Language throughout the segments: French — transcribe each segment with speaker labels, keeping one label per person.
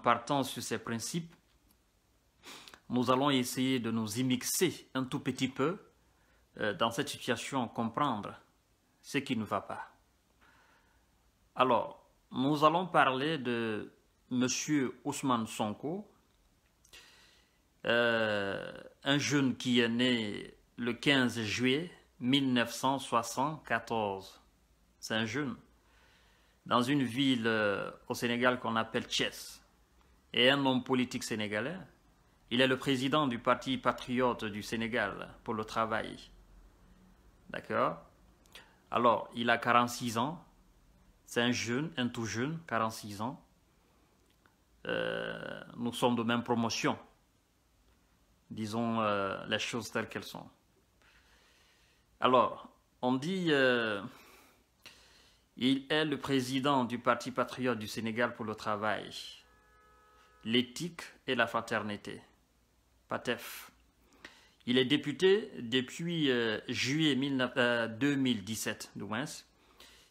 Speaker 1: partant sur ces principes, nous allons essayer de nous y mixer un tout petit peu euh, dans cette situation, comprendre ce qui ne va pas. Alors, nous allons parler de M. Ousmane Sonko, euh, un jeune qui est né le 15 juillet 1974. C'est un jeune. Dans une ville euh, au Sénégal qu'on appelle Chess et un homme politique sénégalais. Il est le président du Parti patriote du Sénégal pour le travail. D'accord Alors, il a 46 ans. C'est un jeune, un tout jeune, 46 ans. Euh, nous sommes de même promotion. Disons euh, les choses telles qu'elles sont. Alors, on dit... Euh, il est le président du Parti patriote du Sénégal pour le travail l'éthique et la fraternité. PATEF. Il est député depuis euh, juillet 2017, euh,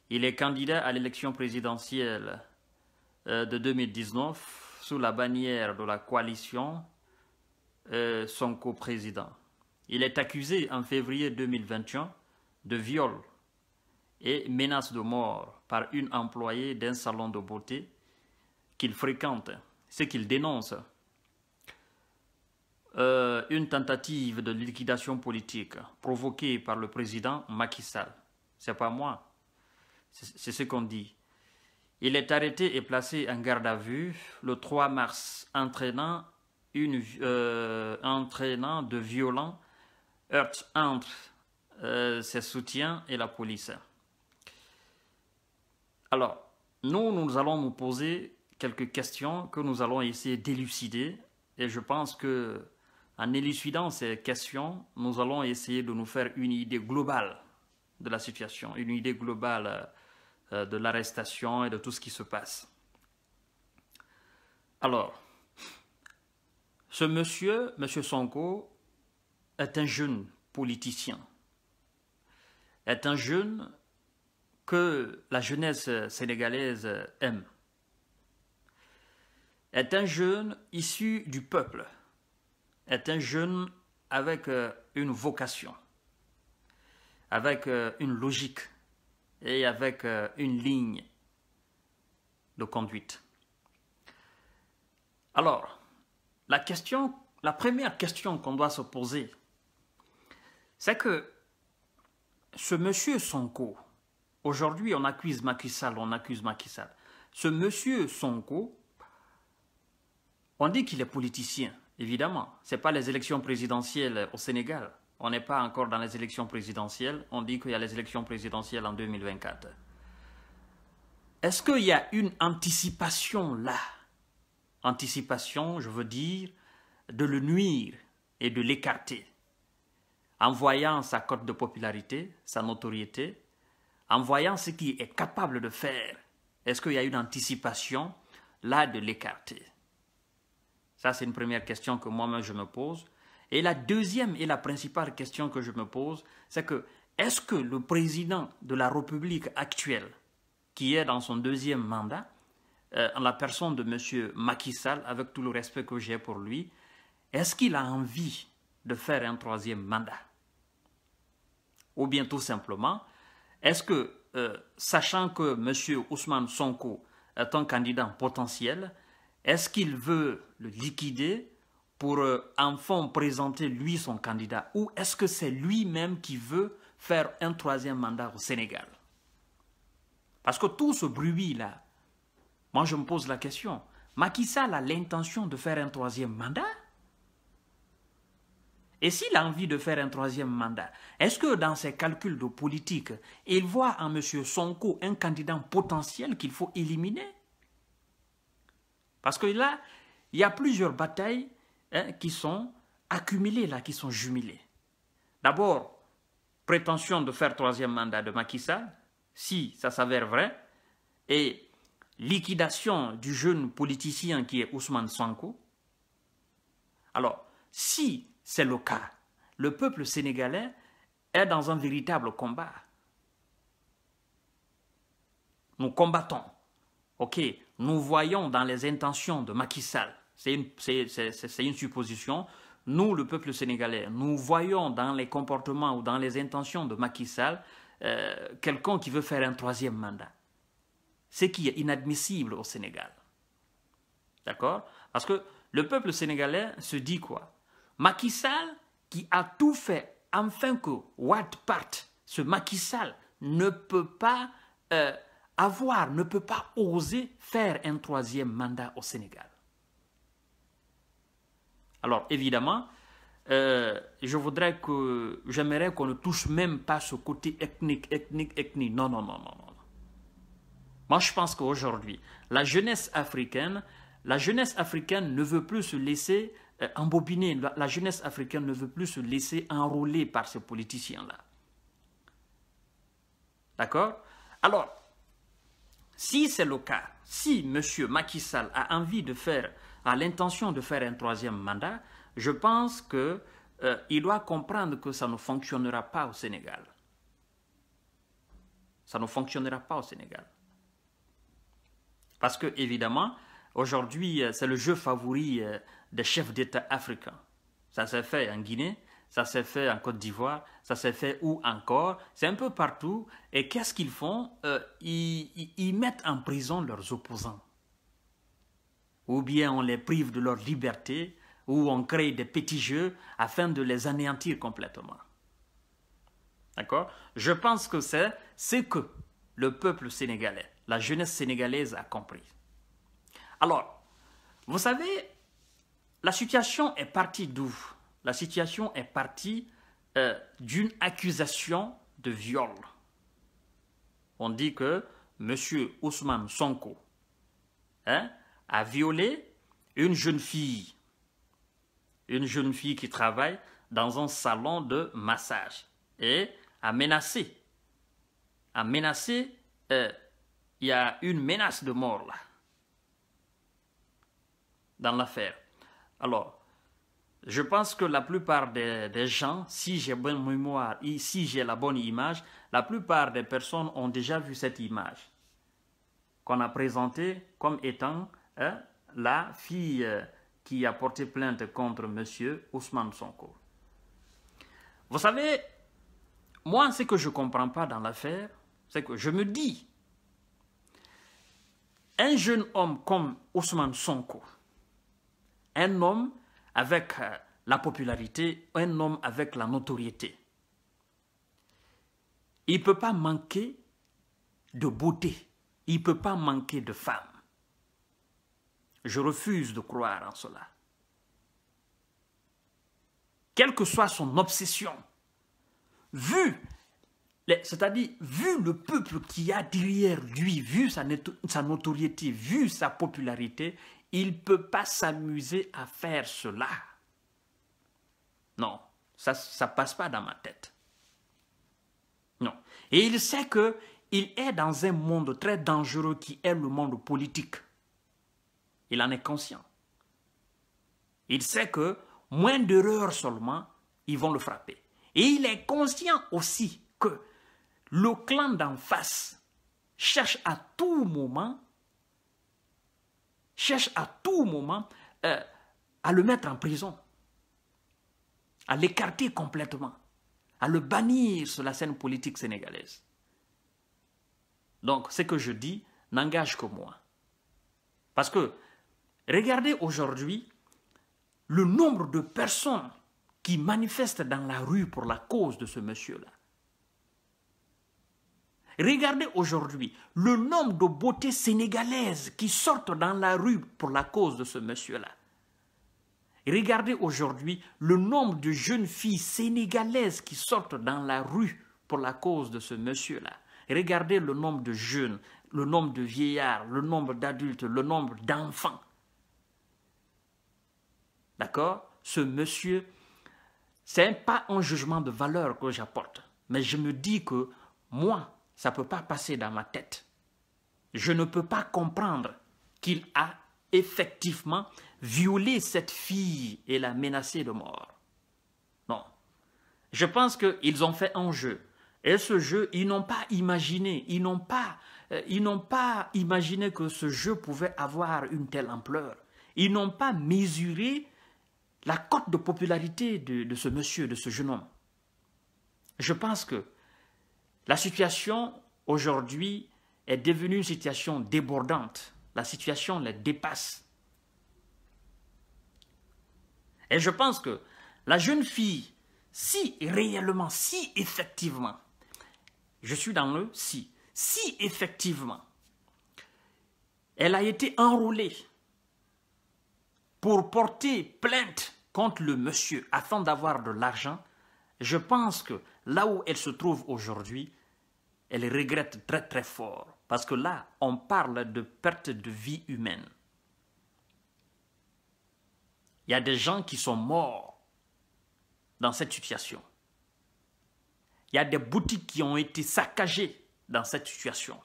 Speaker 1: Il est candidat à l'élection présidentielle euh, de 2019 sous la bannière de la coalition son coprésident. Il est accusé en février 2021 de viol et menace de mort par une employée d'un salon de beauté qu'il fréquente ce qu'il dénonce. Euh, une tentative de liquidation politique provoquée par le président Macky Sall. C'est pas moi. C'est ce qu'on dit. Il est arrêté et placé en garde à vue le 3 mars, entraînant, une, euh, entraînant de violents heurts entre euh, ses soutiens et la police. Alors, nous, nous allons nous poser quelques questions que nous allons essayer d'élucider. Et je pense que en élucidant ces questions, nous allons essayer de nous faire une idée globale de la situation, une idée globale euh, de l'arrestation et de tout ce qui se passe. Alors, ce monsieur, monsieur Sonko, est un jeune politicien, est un jeune que la jeunesse sénégalaise aime est un jeune issu du peuple, est un jeune avec euh, une vocation, avec euh, une logique et avec euh, une ligne de conduite. Alors, la question, la première question qu'on doit se poser, c'est que ce monsieur Sonko, aujourd'hui on accuse Macky Sall, on accuse Macky Sall, ce monsieur Sonko on dit qu'il est politicien, évidemment. Ce n'est pas les élections présidentielles au Sénégal. On n'est pas encore dans les élections présidentielles. On dit qu'il y a les élections présidentielles en 2024. Est-ce qu'il y a une anticipation là Anticipation, je veux dire, de le nuire et de l'écarter. En voyant sa cote de popularité, sa notoriété, en voyant ce qu'il est capable de faire, est-ce qu'il y a une anticipation là de l'écarter ça, c'est une première question que moi-même je me pose. Et la deuxième et la principale question que je me pose, c'est que est-ce que le président de la République actuelle, qui est dans son deuxième mandat, euh, en la personne de M. Macky Sall, avec tout le respect que j'ai pour lui, est-ce qu'il a envie de faire un troisième mandat Ou bien tout simplement, est-ce que, euh, sachant que M. Ousmane Sonko est un candidat potentiel, est-ce qu'il veut le liquider pour euh, enfin présenter lui son candidat ou est-ce que c'est lui-même qui veut faire un troisième mandat au Sénégal Parce que tout ce bruit-là, moi je me pose la question, Macky Sall a l'intention de faire un troisième mandat et s'il a envie de faire un troisième mandat, est-ce que dans ses calculs de politique, il voit en M. Sonko un candidat potentiel qu'il faut éliminer parce que là, il y a plusieurs batailles hein, qui sont accumulées là, qui sont jumelées. D'abord, prétention de faire troisième mandat de Macky Sall, si ça s'avère vrai, et liquidation du jeune politicien qui est Ousmane Sanko. Alors, si c'est le cas, le peuple sénégalais est dans un véritable combat. Nous combattons, ok, nous voyons dans les intentions de Macky Sall, c'est une, supposition, nous, le peuple sénégalais, nous voyons dans les comportements ou dans les intentions de Macky Sall euh, quelqu'un qui veut faire un troisième mandat. Ce qui est inadmissible au Sénégal. D'accord Parce que le peuple sénégalais se dit quoi Macky Sall, qui a tout fait afin que Watt parte, ce Macky Sall ne peut pas euh, avoir ne peut pas oser faire un troisième mandat au Sénégal. Alors évidemment, euh, je voudrais que, j'aimerais qu'on ne touche même pas ce côté ethnique, ethnique, ethnique. Non, non, non, non, non. Moi, je pense qu'aujourd'hui, la jeunesse africaine, la jeunesse africaine ne veut plus se laisser euh, embobiner. la jeunesse africaine ne veut plus se laisser enrôler par ces politiciens-là. D'accord Alors, si c'est le cas, si M. Macky Sall a envie de faire, a l'intention de faire un troisième mandat, je pense qu'il euh, doit comprendre que ça ne fonctionnera pas au Sénégal. Ça ne fonctionnera pas au Sénégal. Parce que, évidemment, aujourd'hui, euh, c'est le jeu favori euh, des chefs d'État africains. Ça s'est fait en Guinée, ça s'est fait en Côte d'Ivoire, ça s'est fait où encore C'est un peu partout. Et qu'est-ce qu'ils font euh, ils, ils, mettent en prison leurs opposants. Ou bien on les prive de leur liberté, ou on crée des petits jeux afin de les anéantir complètement. D'accord Je pense que c'est ce que le peuple sénégalais, la jeunesse sénégalaise a compris. Alors, vous savez, la situation est partie d'où la situation est partie euh, d'une accusation de viol. On dit que M. Ousmane Sonko hein, a violé une jeune fille. Une jeune fille qui travaille dans un salon de massage et a menacé. A menacé, euh, il y a une menace de mort là, dans l'affaire. Alors, je pense que la plupart des, gens, si j'ai bonne mémoire et si j'ai la bonne image, la plupart des personnes ont déjà vu cette image qu'on a présentée comme étant hein, la fille euh, qui a porté plainte contre M. Ousmane Sonko. Vous savez, moi, ce que je ne comprends pas dans l'affaire, c'est que je me dis, un jeune homme comme Ousmane Sonko, un homme avec euh, la popularité, un homme avec la notoriété. Il ne peut pas manquer de beauté, il ne peut pas manquer de femme. Je refuse de croire en cela. Quelle que soit son obsession, vu, c'est-à-dire vu le peuple qui a derrière lui, vu sa, notoriété, vu sa popularité, il ne peut pas s'amuser à faire cela. Non, ça ne passe pas dans ma tête. Non. Et il sait que il est dans un monde très dangereux qui est le monde politique. Il en est conscient. Il sait que moins d'erreurs seulement, ils vont le frapper. Et il est conscient aussi que le clan d'en face cherche à tout moment cherche à tout moment euh, à le mettre en prison, à l'écarter complètement, à le bannir sur la scène politique sénégalaise. Donc, ce que je dis n'engage que moi. Parce que, regardez aujourd'hui le nombre de personnes qui manifestent dans la rue pour la cause de ce monsieur-là. Regardez aujourd'hui le nombre de beautés sénégalaises qui sortent dans la rue pour la cause de ce monsieur-là. Regardez aujourd'hui le nombre de jeunes filles sénégalaises qui sortent dans la rue pour la cause de ce monsieur-là. Regardez le nombre de jeunes, le nombre de vieillards, le nombre d'adultes, le nombre d'enfants. D'accord Ce monsieur, ce n'est pas un jugement de valeur que j'apporte, mais je me dis que moi, ça ne peut pas passer dans ma tête. Je ne peux pas comprendre qu'il a effectivement violé cette fille et l'a menacée de mort. Non. Je pense qu'ils ont fait un jeu. Et ce jeu, ils n'ont pas imaginé, ils n'ont pas, euh, ils n'ont pas imaginé que ce jeu pouvait avoir une telle ampleur. Ils n'ont pas mesuré la cote de popularité de, ce monsieur, de ce jeune homme. Je pense que la situation aujourd'hui est devenue une situation débordante. La situation la dépasse. Et je pense que la jeune fille, si réellement, si effectivement, je suis dans le si, si effectivement, elle a été enrôlée pour porter plainte contre le monsieur afin d'avoir de l'argent, je pense que là où elle se trouve aujourd'hui, elle regrette très très fort. Parce que là, on parle de perte de vie humaine. Il y a des gens qui sont morts dans cette situation. Il y a des boutiques qui ont été saccagées dans cette situation.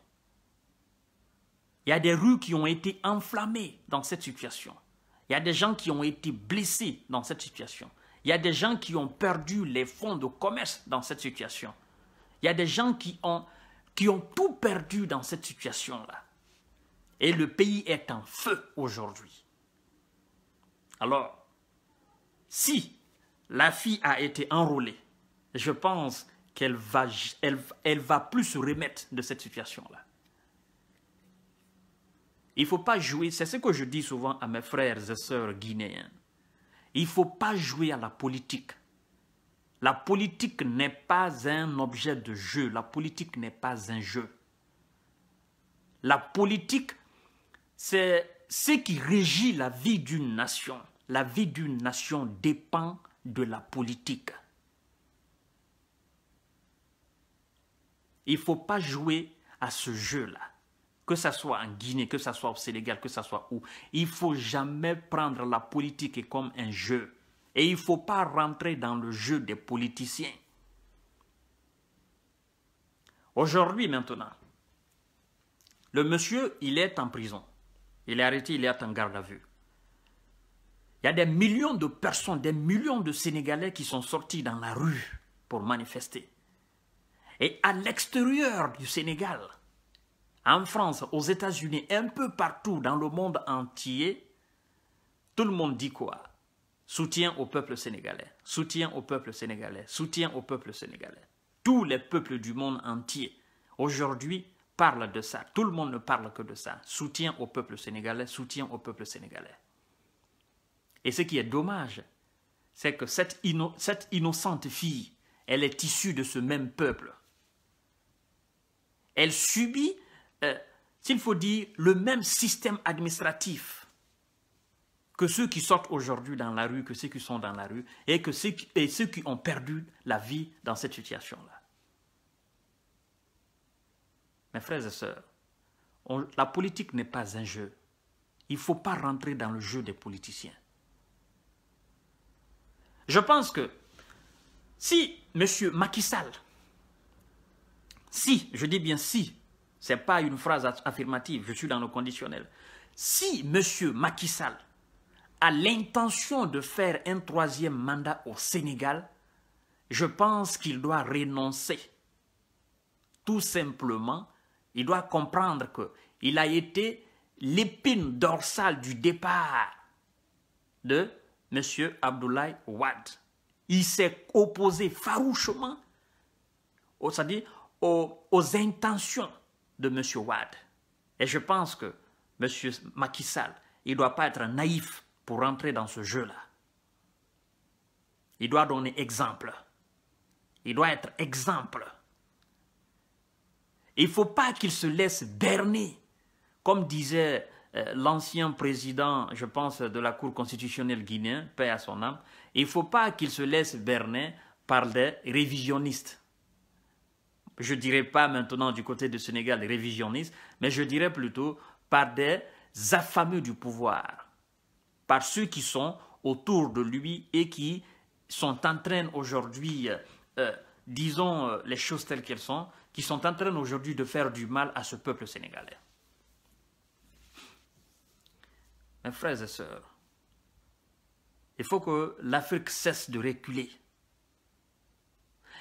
Speaker 1: Il y a des rues qui ont été enflammées dans cette situation. Il y a des gens qui ont été blessés dans cette situation. Il y a des gens qui ont perdu les fonds de commerce dans cette situation. Il y a des gens qui ont, qui ont tout perdu dans cette situation-là. Et le pays est en feu aujourd'hui. Alors, si la fille a été enrôlée, je pense qu'elle va, elle, elle va plus se remettre de cette situation-là. Il ne faut pas jouer, c'est ce que je dis souvent à mes frères et sœurs guinéens, il ne faut pas jouer à la politique. La politique n'est pas un objet de jeu. La politique n'est pas un jeu. La politique, c'est ce qui régit la vie d'une nation. La vie d'une nation dépend de la politique. Il ne faut pas jouer à ce jeu-là. Que ce soit en Guinée, que ce soit au Sénégal, que ce soit où. Il ne faut jamais prendre la politique comme un jeu. Et il ne faut pas rentrer dans le jeu des politiciens. Aujourd'hui maintenant, le monsieur, il est en prison. Il est arrêté, il est en garde à vue. Il y a des millions de personnes, des millions de Sénégalais qui sont sortis dans la rue pour manifester. Et à l'extérieur du Sénégal, en France, aux États-Unis, un peu partout dans le monde entier, tout le monde dit quoi Soutien au peuple sénégalais, soutien au peuple sénégalais, soutien au peuple sénégalais. Tous les peuples du monde entier, aujourd'hui, parlent de ça. Tout le monde ne parle que de ça. Soutien au peuple sénégalais, soutien au peuple sénégalais. Et ce qui est dommage, c'est que cette, innocente fille, elle est issue de ce même peuple. Elle subit, euh, s'il faut dire, le même système administratif que ceux qui sortent aujourd'hui dans la rue, que ceux qui sont dans la rue, et que ceux qui, ceux qui ont perdu la vie dans cette situation-là. Mes frères et sœurs, la politique n'est pas un jeu. Il ne faut pas rentrer dans le jeu des politiciens. Je pense que si M. Macky Sall, si, je dis bien si, ce n'est pas une phrase affirmative, je suis dans le conditionnel, si M. Macky Sall l'intention de faire un troisième mandat au Sénégal, je pense qu'il doit renoncer. Tout simplement, il doit comprendre qu'il a été l'épine dorsale du départ de M. Abdoulaye Ouad. Il s'est opposé farouchement, aux, intentions de M. Ouad. Et je pense que M. Macky Sall, il ne doit pas être naïf pour rentrer dans ce jeu-là. Il doit donner exemple. Il doit être exemple. Il ne faut pas qu'il se laisse berner. Comme disait euh, l'ancien président, je pense, de la Cour constitutionnelle guinéenne, paix à son âme, il ne faut pas qu'il se laisse berner par des révisionnistes. Je ne dirais pas maintenant du côté du Sénégal des révisionnistes, mais je dirais plutôt par des affamés du pouvoir par ceux qui sont autour de lui et qui sont en train aujourd'hui, euh, euh, disons euh, les choses telles qu'elles sont, qui sont en train aujourd'hui de faire du mal à ce peuple sénégalais. Mes frères et sœurs, il faut que l'Afrique cesse de reculer.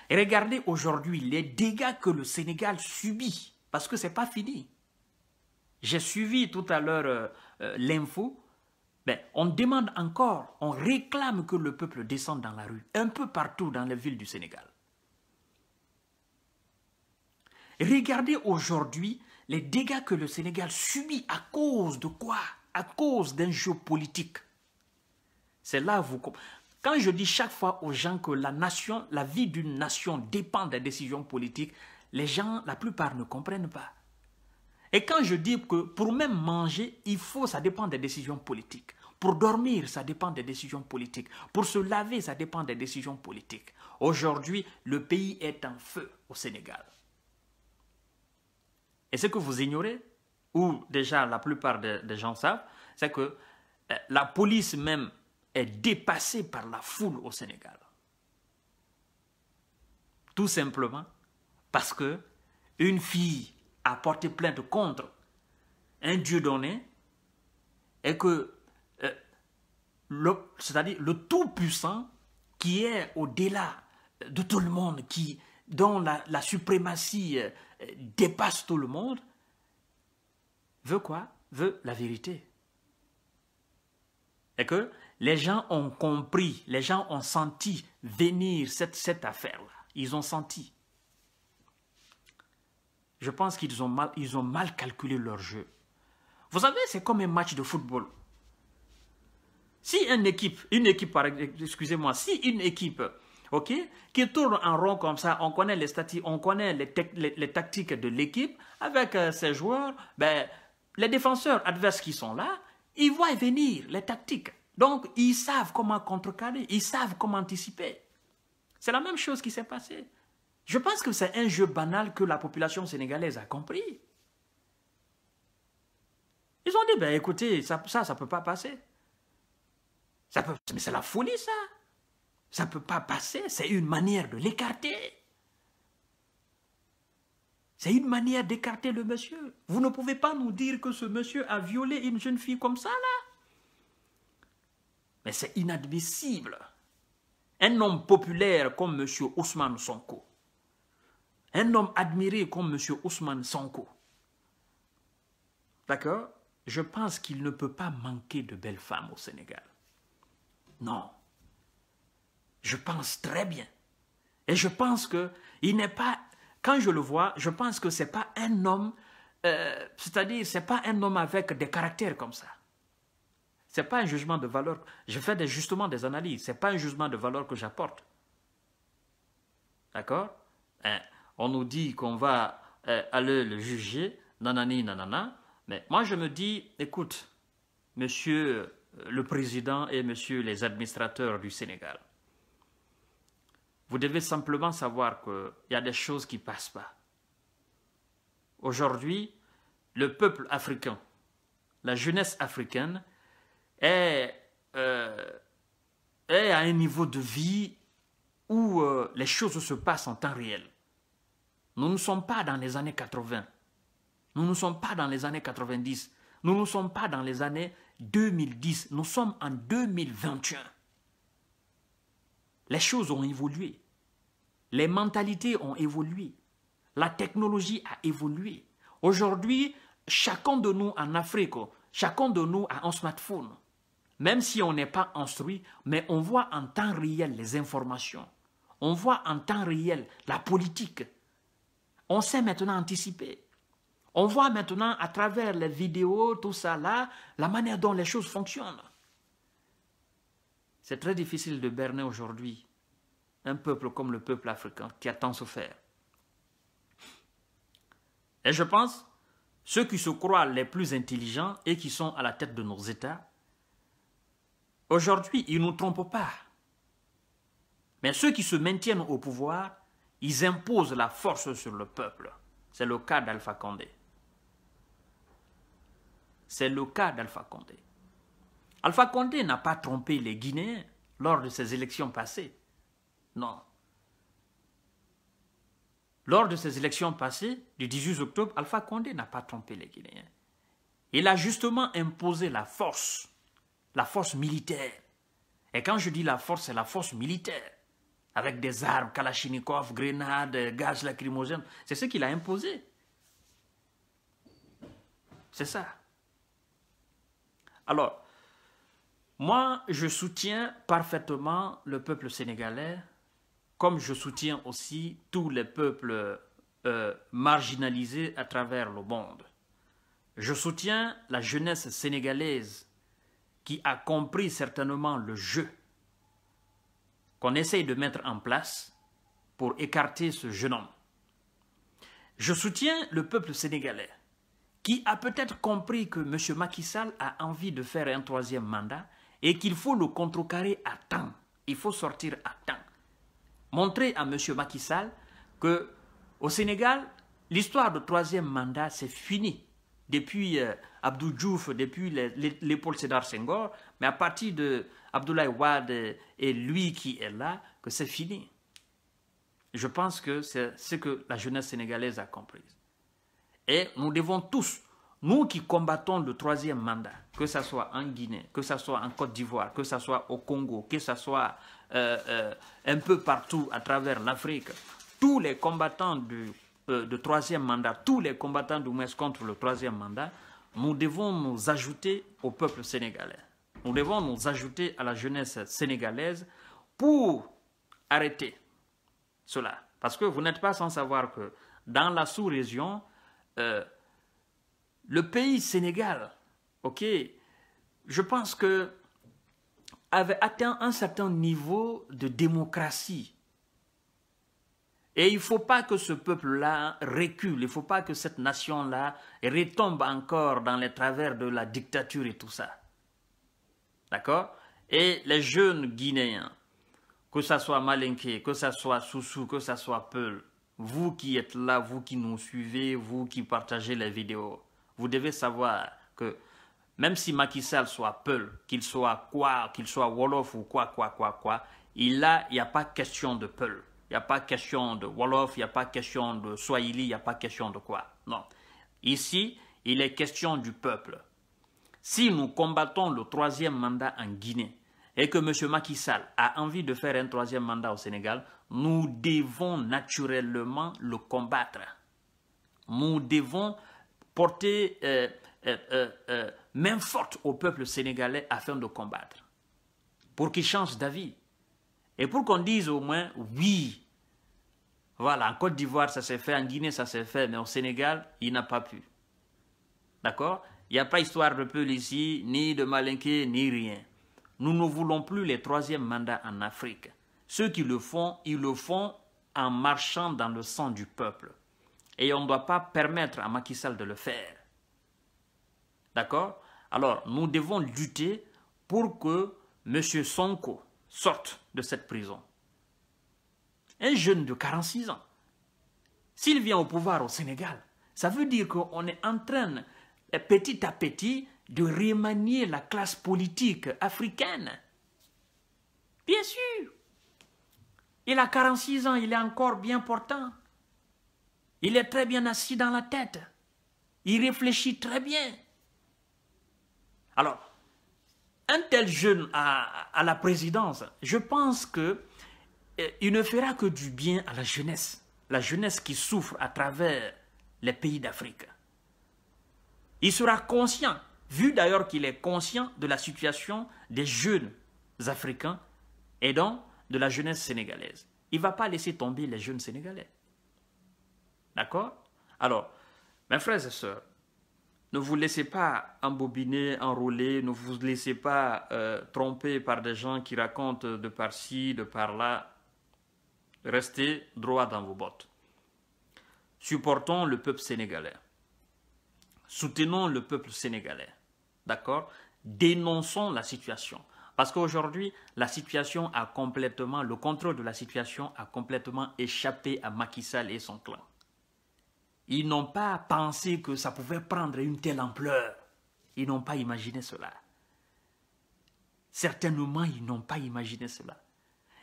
Speaker 1: Et regardez aujourd'hui les dégâts que le Sénégal subit, parce que ce n'est pas fini. J'ai suivi tout à l'heure l'info ben, on demande encore, on réclame que le peuple descende dans la rue, un peu partout dans les villes du Sénégal. Regardez aujourd'hui les dégâts que le Sénégal subit à cause de quoi À cause d'un jeu politique. C'est là vous quand je dis chaque fois aux gens que la nation, la vie d'une nation dépend des décisions politiques, les gens, la plupart ne comprennent pas. Et quand je dis que pour même manger, il faut, ça dépend des décisions politiques. Pour dormir, ça dépend des décisions politiques. Pour se laver, ça dépend des décisions politiques. Aujourd'hui, le pays est en feu au Sénégal. Et ce que vous ignorez, ou déjà la plupart des gens savent, c'est que euh, la police même est dépassée par la foule au Sénégal. Tout simplement parce que une fille à porter plainte contre un Dieu donné et que, euh, c'est-à-dire le Tout-Puissant qui est au-delà de tout le monde, qui, dont la, suprématie euh, dépasse tout le monde, veut quoi Veut la vérité. Et que les gens ont compris, les gens ont senti venir cette, cette affaire-là. Ils ont senti je pense qu'ils ont mal, ils ont mal calculé leur jeu. Vous savez, c'est comme un match de football. Si une équipe, une équipe, excusez-moi, si une équipe, ok, qui tourne en rond comme ça, on connaît les statis, on connaît les, tactiques de l'équipe, avec euh, ses joueurs, ben, les défenseurs adverses qui sont là, ils voient venir les tactiques. Donc, ils savent comment contrecarrer, ils savent comment anticiper. C'est la même chose qui s'est passée. Je pense que c'est un jeu banal que la population sénégalaise a compris. Ils ont dit, ben écoutez, ça, ça ne peut pas passer. Ça peut, mais c'est la folie, ça. Ça ne peut pas passer. C'est une manière de l'écarter. C'est une manière d'écarter le monsieur. Vous ne pouvez pas nous dire que ce monsieur a violé une jeune fille comme ça, là. Mais c'est inadmissible. Un homme populaire comme M. Ousmane Sonko, un homme admiré comme M. Ousmane Sanko, d'accord Je pense qu'il ne peut pas manquer de belles femmes au Sénégal. Non. Je pense très bien. Et je pense que il n'est pas, quand je le vois, je pense que ce n'est pas un homme, euh, c'est-à-dire ce n'est pas un homme avec des caractères comme ça. Ce n'est pas un jugement de valeur. Je fais des, justement des analyses. Ce n'est pas un jugement de valeur que j'apporte. D'accord on nous dit qu'on va euh, aller le juger, nanani, nanana. Mais moi, je me dis, écoute, monsieur euh, le président et monsieur les administrateurs du Sénégal, vous devez simplement savoir qu'il y a des choses qui ne passent pas. Aujourd'hui, le peuple africain, la jeunesse africaine, est, euh, à un niveau de vie où les choses se passent en temps réel. Nous ne sommes pas dans les années 80. Nous ne sommes pas dans les années 90. Nous ne sommes pas dans les années 2010. Nous sommes en 2021. Les choses ont évolué. Les mentalités ont évolué. La technologie a évolué. Aujourd'hui, chacun de nous en Afrique, chacun de nous a un smartphone. Même si on n'est pas instruit, mais on voit en temps réel les informations. On voit en temps réel la politique, on sait maintenant anticiper. On voit maintenant à travers les vidéos, tout ça là, la manière dont les choses fonctionnent. C'est très difficile de berner aujourd'hui un peuple comme le peuple africain qui a tant souffert. Et je pense, ceux qui se croient les plus intelligents et qui sont à la tête de nos États, aujourd'hui, ils ne nous trompent pas. Mais ceux qui se maintiennent au pouvoir ils imposent la force sur le peuple. C'est le cas d'Alpha Condé. C'est le cas d'Alpha Condé. Alpha Condé n'a pas trompé les Guinéens lors de ses élections passées. Non. Lors de ses élections passées, du 18 octobre, Alpha Condé n'a pas trompé les Guinéens. Il a justement imposé la force, la force militaire. Et quand je dis la force, c'est la force militaire avec des armes, Kalachnikov, grenades, gaz lacrymogène, C'est ce qu'il a imposé. C'est ça. Alors, moi, je soutiens parfaitement le peuple sénégalais, comme je soutiens aussi tous les peuples euh, marginalisés à travers le monde. Je soutiens la jeunesse sénégalaise qui a compris certainement le jeu qu'on essaye de mettre en place pour écarter ce jeune homme. Je soutiens le peuple sénégalais qui a peut-être compris que M. Macky Sall a envie de faire un troisième mandat et qu'il faut le contrecarrer à temps. Il faut sortir à temps. Montrer à M. Macky Sall que au Sénégal, l'histoire de troisième mandat, c'est fini. Depuis euh, Abdou Diouf, depuis l'épaule Sédar Senghor, mais à partir de Abdoulaye Wade et lui qui est là, que c'est fini. Je pense que c'est ce que la jeunesse sénégalaise a compris. Et nous devons tous, nous qui combattons le troisième mandat, que ce soit en Guinée, que ce soit en Côte d'Ivoire, que ce soit au Congo, que ce soit euh, euh, un peu partout à travers l'Afrique, tous les combattants du euh, de troisième mandat, tous les combattants du MES contre le troisième mandat, nous devons nous ajouter au peuple sénégalais. Nous devons nous ajouter à la jeunesse sénégalaise pour arrêter cela. Parce que vous n'êtes pas sans savoir que dans la sous-région, euh, le pays Sénégal, ok, je pense que avait atteint un certain niveau de démocratie. Et il ne faut pas que ce peuple-là recule, il ne faut pas que cette nation-là retombe encore dans les travers de la dictature et tout ça d'accord Et les jeunes Guinéens, que ce soit Malinke, que ce soit Soussou, que ce soit Peul, vous qui êtes là, vous qui nous suivez, vous qui partagez les vidéos, vous devez savoir que même si Macky Sall soit Peul, qu'il soit quoi, qu'il soit Wolof ou quoi, quoi, quoi, quoi, il a, il n'y a pas question de Peul. Il n'y a pas question de Wolof, il n'y a pas question de Swahili, il n'y a pas question de quoi. Non. Ici, il est question du peuple. Si nous combattons le troisième mandat en Guinée et que M. Macky Sall a envie de faire un troisième mandat au Sénégal, nous devons naturellement le combattre. Nous devons porter euh, euh, euh, main forte au peuple sénégalais afin de combattre, pour qu'il change d'avis. Et pour qu'on dise au moins oui, voilà, en Côte d'Ivoire ça s'est fait, en Guinée ça s'est fait, mais au Sénégal il n'a pas pu. D'accord il n'y a pas histoire de peuple ici, ni de malinqué, ni rien. Nous ne voulons plus les troisièmes mandats en Afrique. Ceux qui le font, ils le font en marchant dans le sang du peuple. Et on ne doit pas permettre à Macky Sall de le faire. D'accord Alors, nous devons lutter pour que M. Sonko sorte de cette prison. Un jeune de 46 ans, s'il vient au pouvoir au Sénégal, ça veut dire qu'on est en train petit à petit de remanier la classe politique africaine. Bien sûr. Il a 46 ans, il est encore bien portant. Il est très bien assis dans la tête. Il réfléchit très bien. Alors, un tel jeune à, la présidence, je pense qu'il euh, ne fera que du bien à la jeunesse. La jeunesse qui souffre à travers les pays d'Afrique. Il sera conscient, vu d'ailleurs qu'il est conscient de la situation des jeunes africains et donc de la jeunesse sénégalaise. Il ne va pas laisser tomber les jeunes sénégalais. D'accord Alors, mes frères et sœurs, ne vous laissez pas embobiner, enrouler, ne vous laissez pas euh, tromper par des gens qui racontent de par-ci, de par-là. Restez droit dans vos bottes. Supportons le peuple sénégalais. Soutenons le peuple sénégalais. D'accord Dénonçons la situation. Parce qu'aujourd'hui, la situation a complètement, le contrôle de la situation a complètement échappé à Macky Sall et son clan. Ils n'ont pas pensé que ça pouvait prendre une telle ampleur. Ils n'ont pas imaginé cela. Certainement, ils n'ont pas imaginé cela.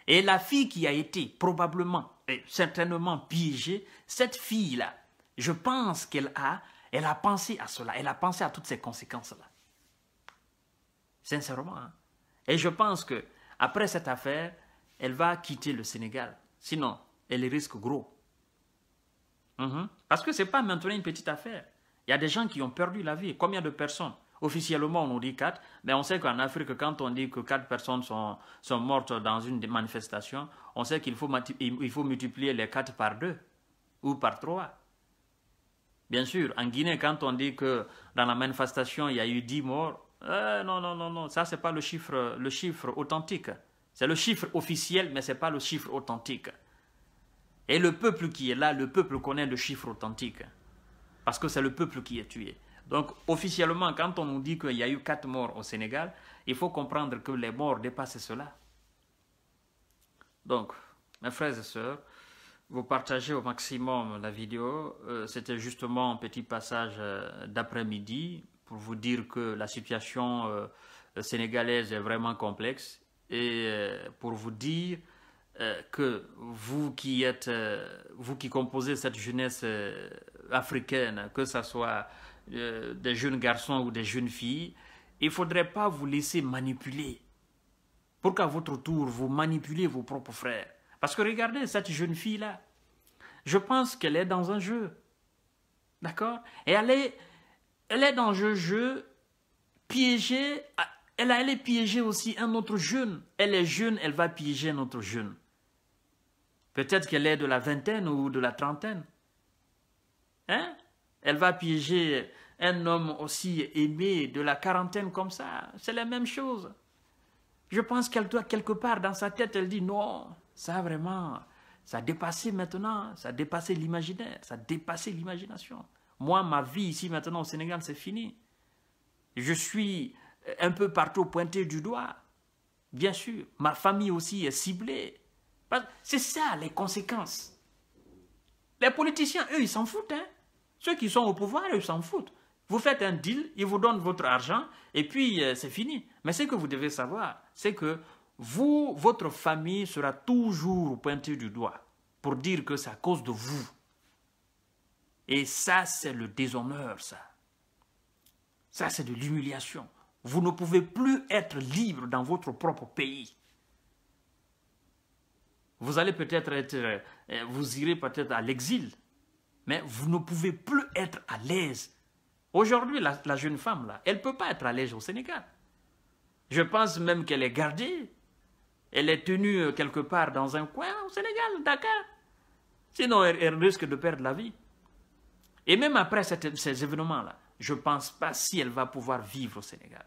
Speaker 1: Et la fille qui a été probablement, et certainement piégée, cette fille-là, je pense qu'elle a elle a pensé à cela. Elle a pensé à toutes ces conséquences-là. Sincèrement. Hein. Et je pense que après cette affaire, elle va quitter le Sénégal. Sinon, elle risque gros. Mhm. Parce que ce n'est pas maintenant une petite affaire. Il y a des gens qui ont perdu la vie. Combien de personnes Officiellement, on nous dit quatre. mais on sait qu'en Afrique, quand on dit que quatre personnes sont, mortes dans une manifestation, on sait qu'il faut, il faut multiplier les quatre par deux ou par trois. Bien sûr, en Guinée, quand on dit que dans la manifestation, il y a eu 10 morts, euh, non, non, non, non, ça, ce n'est pas le chiffre, le chiffre authentique. C'est le chiffre officiel, mais ce n'est pas le chiffre authentique. Et le peuple qui est là, le peuple connaît le chiffre authentique. Parce que c'est le peuple qui est tué. Donc, officiellement, quand on nous dit qu'il y a eu 4 morts au Sénégal, il faut comprendre que les morts dépassent cela. Donc, mes frères et sœurs, vous partagez au maximum la vidéo. Euh, c'était justement un petit passage euh, d'après-midi pour vous dire que la situation euh, sénégalaise est vraiment complexe et pour vous dire que vous qui êtes, vous qui composez cette jeunesse africaine, que ce soit des jeunes garçons ou des jeunes filles, il ne faudrait pas vous laisser manipuler pour qu'à votre tour vous manipulez vos propres frères. Parce que regardez cette jeune fille-là. Je pense qu'elle est dans un jeu. D'accord Et elle est, elle est dans un jeu piégé, ah, Elle est piégée aussi un autre jeune. Elle est jeune, elle va piéger un autre jeune. Peut-être qu'elle est de la vingtaine ou de la trentaine. Hein Elle va piéger un homme aussi aimé de la quarantaine comme ça. C'est la même chose. Je pense qu'elle doit quelque part dans sa tête, elle dit non, ça, vraiment, ça dépassé maintenant, ça dépassé l'imaginaire, ça dépassait l'imagination. Moi, ma vie ici maintenant au Sénégal, c'est fini. Je suis un peu partout pointé du doigt. Bien sûr, ma famille aussi est ciblée. C'est ça les conséquences. Les politiciens, eux, ils s'en foutent. Hein? Ceux qui sont au pouvoir, eux, ils s'en foutent. Vous faites un deal, ils vous donnent votre argent, et puis euh, c'est fini. Mais ce que vous devez savoir, c'est que vous, votre famille sera toujours pointée du doigt pour dire que c'est à cause de vous. Et ça, c'est le déshonneur, ça. Ça, c'est de l'humiliation. Vous ne pouvez plus être libre dans votre propre pays. Vous allez peut-être être, euh, euh, vous irez peut-être à l'exil, mais vous ne pouvez plus être à l'aise. Aujourd'hui, la, jeune femme, là, elle ne peut pas être à l'aise au Sénégal. Je pense même qu'elle est gardée elle est tenue euh, quelque part dans un coin au Sénégal, d'accord Sinon, elle, risque de perdre la vie. Et même après ces événements-là, je ne pense pas si elle va pouvoir vivre au Sénégal.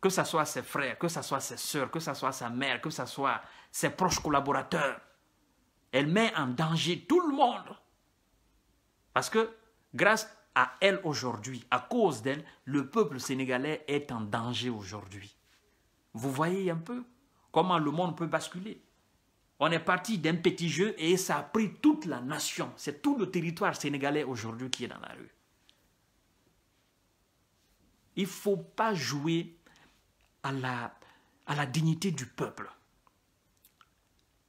Speaker 1: Que ce soit ses frères, que ce soit ses soeurs, que ce soit sa mère, que ce soit ses proches collaborateurs. Elle met en danger tout le monde. Parce que grâce à elle aujourd'hui, à cause d'elle, le peuple sénégalais est en danger aujourd'hui. Vous voyez un peu Comment le monde peut basculer On est parti d'un petit jeu et ça a pris toute la nation. C'est tout le territoire sénégalais aujourd'hui qui est dans la rue. Il ne faut pas jouer à la, à la dignité du peuple.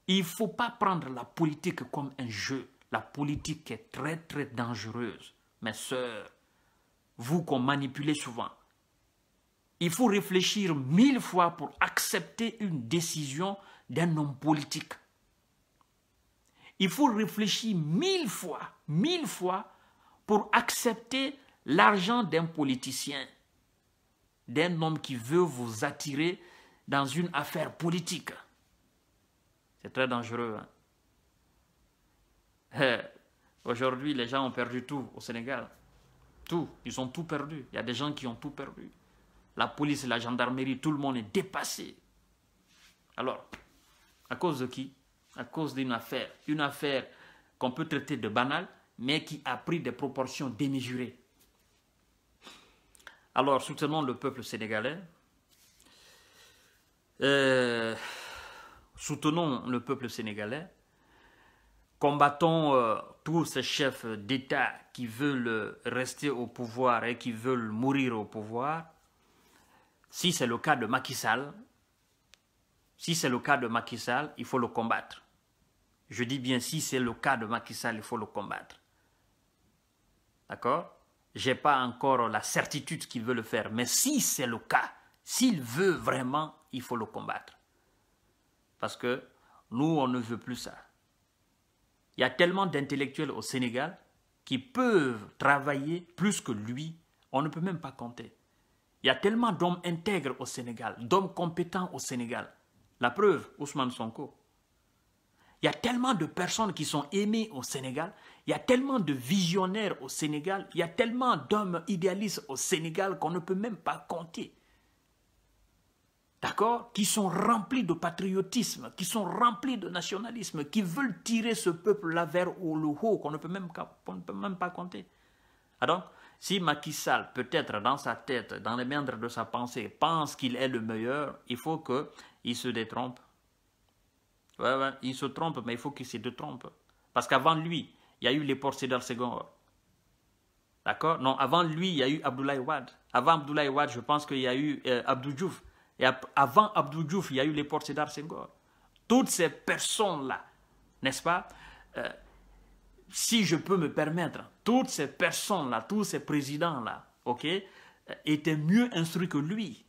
Speaker 1: Il ne faut pas prendre la politique comme un jeu. La politique est très très dangereuse. Mes sœurs, vous qu'on manipulez souvent, il faut réfléchir mille fois pour accepter une décision d'un homme politique. Il faut réfléchir mille fois, mille fois pour accepter l'argent d'un politicien, d'un homme qui veut vous attirer dans une affaire politique. C'est très dangereux. Hein. Eh, aujourd'hui, les gens ont perdu tout au Sénégal. Tout. Ils ont tout perdu. Il y a des gens qui ont tout perdu la police, la gendarmerie, tout le monde est dépassé. Alors, à cause de qui À cause d'une affaire. Une affaire qu'on peut traiter de banale, mais qui a pris des proportions démesurées. Alors, soutenons le peuple sénégalais. Euh, soutenons le peuple sénégalais. Combattons euh, tous ces chefs d'État qui veulent rester au pouvoir et qui veulent mourir au pouvoir. Si c'est le cas de Macky Sall, si c'est le cas de Macky Sall, il faut le combattre. Je dis bien si c'est le cas de Macky Sall, il faut le combattre. D'accord Je n'ai pas encore la certitude qu'il veut le faire, mais si c'est le cas, s'il veut vraiment, il faut le combattre. Parce que nous, on ne veut plus ça. Il y a tellement d'intellectuels au Sénégal qui peuvent travailler plus que lui, on ne peut même pas compter. Il y a tellement d'hommes intègres au Sénégal, d'hommes compétents au Sénégal. La preuve, Ousmane Sonko. Il y a tellement de personnes qui sont aimées au Sénégal. Il y a tellement de visionnaires au Sénégal. Il y a tellement d'hommes idéalistes au Sénégal qu'on ne peut même pas compter. D'accord Qui sont remplis de patriotisme, qui sont remplis de nationalisme, qui veulent tirer ce peuple-là vers le haut qu'on ne peut même, pas, Ah donc compter. Si Macky Sall, peut-être dans sa tête, dans les méandres de sa pensée, pense qu'il est le meilleur, il faut qu'il se détrompe. Ouais, il se trompe, mais il faut qu'il se détrompe. Parce qu'avant lui, il y a eu les porcés d'Arségor. D'accord Non, avant lui, il y a eu Abdoulaye Wad. Avant Abdoulaye Wad, je pense qu'il y a eu euh, Abdou Et avant Abdou il y a eu les Portes d'Arségor. Toutes ces personnes-là, n'est-ce pas euh, si je peux me permettre, toutes ces personnes-là, tous ces présidents-là, ok, euh, étaient mieux instruits que lui.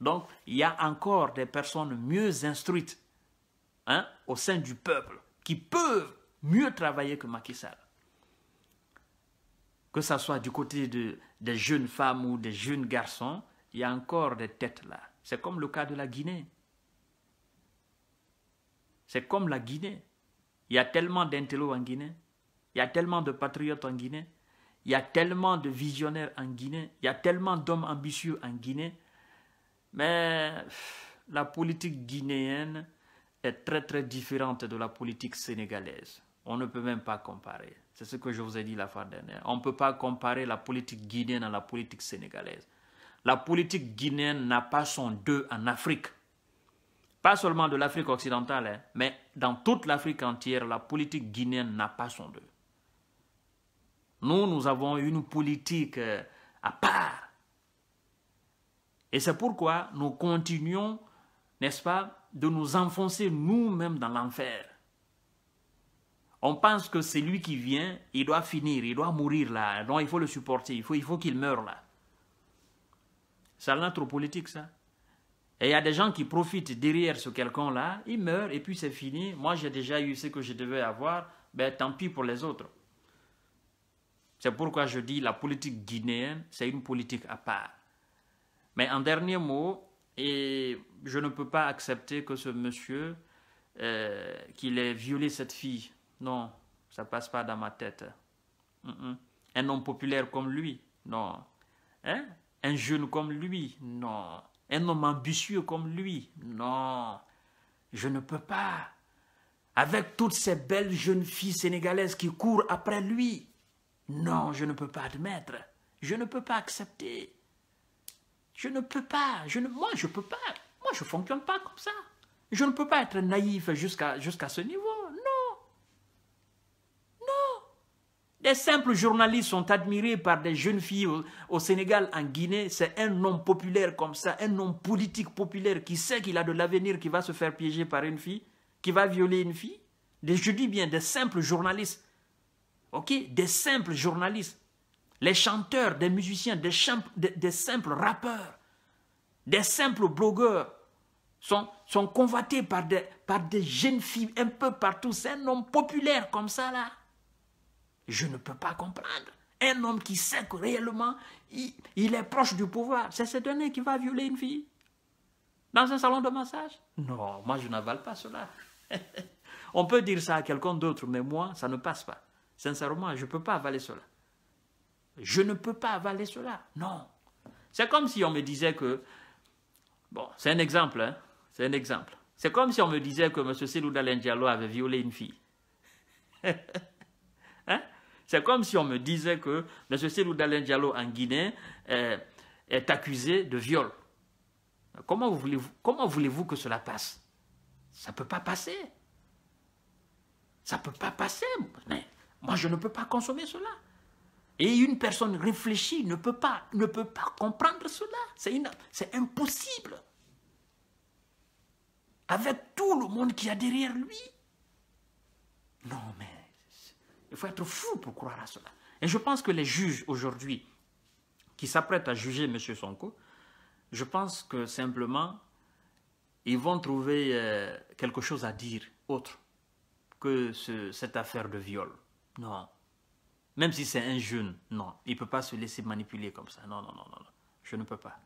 Speaker 1: Donc, il y a encore des personnes mieux instruites hein, au sein du peuple qui peuvent mieux travailler que Macky Sall. Que ce soit du côté de, des jeunes femmes ou des jeunes garçons, il y a encore des têtes là. C'est comme le cas de la Guinée. C'est comme la Guinée. Il y a tellement d'intellos en Guinée. Il y a tellement de patriotes en Guinée, il y a tellement de visionnaires en Guinée, il y a tellement d'hommes ambitieux en Guinée, mais la politique guinéenne est très très différente de la politique sénégalaise. On ne peut même pas comparer. C'est ce que je vous ai dit la fin dernière. On ne peut pas comparer la politique guinéenne à la politique sénégalaise. La politique guinéenne n'a pas son deux en Afrique. Pas seulement de l'Afrique occidentale, hein, mais dans toute l'Afrique entière, la politique guinéenne n'a pas son deux. Nous, nous avons une politique euh, à part. Et c'est pourquoi nous continuons, n'est-ce pas, de nous enfoncer nous-mêmes dans l'enfer. On pense que c'est lui qui vient, il doit finir, il doit mourir là. Donc il faut le supporter, il faut qu'il faut meure là. C'est notre politique ça. Et il y a des gens qui profitent derrière ce quelqu'un-là, il meurt et puis c'est fini. Moi j'ai déjà eu ce que je devais avoir, ben tant pis pour les autres. C'est pourquoi je dis la politique guinéenne, c'est une politique à part. Mais en dernier mot, et je ne peux pas accepter que ce monsieur, euh, qu'il ait violé cette fille. Non, ça passe pas dans ma tête. Un homme populaire comme lui, non. Hein? Un jeune comme lui, non. Un homme ambitieux comme lui, non. Je ne peux pas. Avec toutes ces belles jeunes filles sénégalaises qui courent après lui. Non, je ne peux pas admettre. Je ne peux pas accepter. Je ne peux pas. Je ne, moi, je ne peux pas. Moi, je ne fonctionne pas comme ça. Je ne peux pas être naïf jusqu'à ce niveau. Non. Non. Des simples journalistes sont admirés par des jeunes filles au, Sénégal, en Guinée. C'est un nom populaire comme ça, un homme politique populaire qui sait qu'il a de l'avenir, qui va se faire piéger par une fille, qui va violer une fille. je dis bien des simples journalistes des simples journalistes, les chanteurs, des musiciens, des, des, simples rappeurs, des simples blogueurs sont, sont convoités par des, par des jeunes filles un peu partout. C'est un homme populaire comme ça là. Je ne peux pas comprendre. Un homme qui sait que réellement, il, est proche du pouvoir. C'est cette année qui va violer une fille dans un salon de massage. Non, moi je n'avale pas cela. On peut dire ça à quelqu'un d'autre, mais moi, ça ne passe pas. Sincèrement, je ne peux pas avaler cela. Je ne peux pas avaler cela. Non. C'est comme si on me disait que... Bon, c'est un exemple, hein? C'est un exemple. C'est comme si on me disait que M. Selouda Diallo avait violé une fille. hein? C'est comme si on me disait que M. Selouda Diallo en Guinée est, accusé de viol. Comment voulez-vous voulez que cela passe Ça ne peut pas passer. Ça ne peut pas passer. Moi, je ne peux pas consommer cela. Et une personne réfléchie ne peut pas, ne peut pas comprendre cela. C'est impossible. Avec tout le monde qui a derrière lui. Non, mais il faut être fou pour croire à cela. Et je pense que les juges aujourd'hui qui s'apprêtent à juger M. Sonko, je pense que simplement, ils vont trouver euh, quelque chose à dire autre que cette affaire de viol. Non. Même si c'est un jeune, non. Il ne peut pas se laisser manipuler comme ça. Non, non, non, non. Je ne peux pas.